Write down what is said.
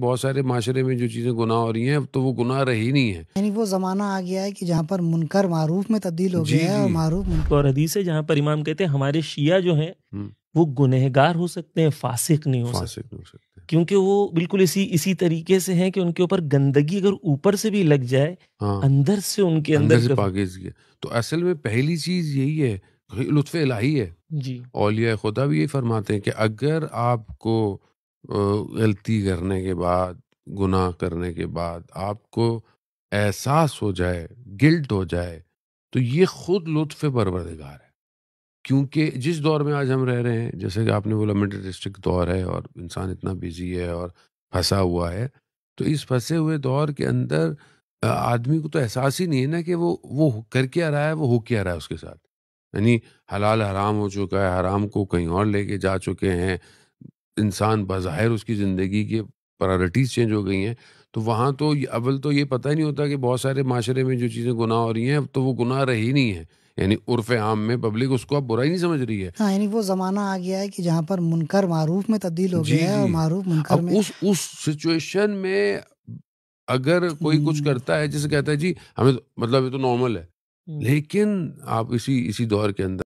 बहुत सारे माशरे में जो चीज़ें गुनाह हो रही हैं तो वो गुनाह रही नहीं है यानी वो ज़माना आ गया है कि जहाँ पर मुनकर मारूफ में तब्दील हो गया है और मारूफ और हदीस है जहाँ पर इमाम कहते हैं हमारे शिया जो है हम्म। वो गुनहगार हो सकते हैं फासिक नहीं हो फासिक सकते, हो सकते। क्योंकि वो बिल्कुल इसी इसी तरीके से हैं कि उनके ऊपर गंदगी अगर ऊपर से भी लग जाए हाँ, अंदर से उनके अंदर, अंदर से पाकिजगी तो असल में पहली चीज यही है लुत्फ इलाही है जी औलिया खुदा भी यही फरमाते हैं कि अगर आपको गलती करने के बाद गुनाह करने के बाद आपको एहसास हो जाए गिल्ट हो जाए तो ये खुद लुत्फ परवरदगार है क्योंकि जिस दौर में आज हम रह रहे हैं जैसे कि आपने बोला डिस्ट्रिक्ट दौर है और इंसान इतना बिजी है और फंसा हुआ है तो इस फंसे हुए दौर के अंदर आदमी को तो एहसास ही नहीं है ना कि वो वो कर क्या रहा है वो हो क्या रहा है उसके साथ यानी हलाल हराम हो चुका है हराम को कहीं और लेके जा चुके हैं इंसान बाहिर उसकी ज़िंदगी के प्रायोरिटीज़ चेंज हो गई हैं तो वहाँ तो अव्वल तो ये पता ही नहीं होता कि बहुत सारे माशरे में जो चीज़ें गुनाह हो रही हैं अब तो वो गुनाह रही नहीं है यानी उर्फ आम में पब्लिक उसको अब बुरा ही नहीं समझ रही है हाँ यानी वो जमाना आ गया है कि जहाँ पर मुनकर मारूफ में तब्दील हो गया है और मारूफ मुनकर में उस उस सिचुएशन में अगर कोई कुछ हम्म। करता है जैसे कहता है जी हमें तो, मतलब ये तो नॉर्मल है हम्म। लेकिन आप इसी इसी दौर के अंदर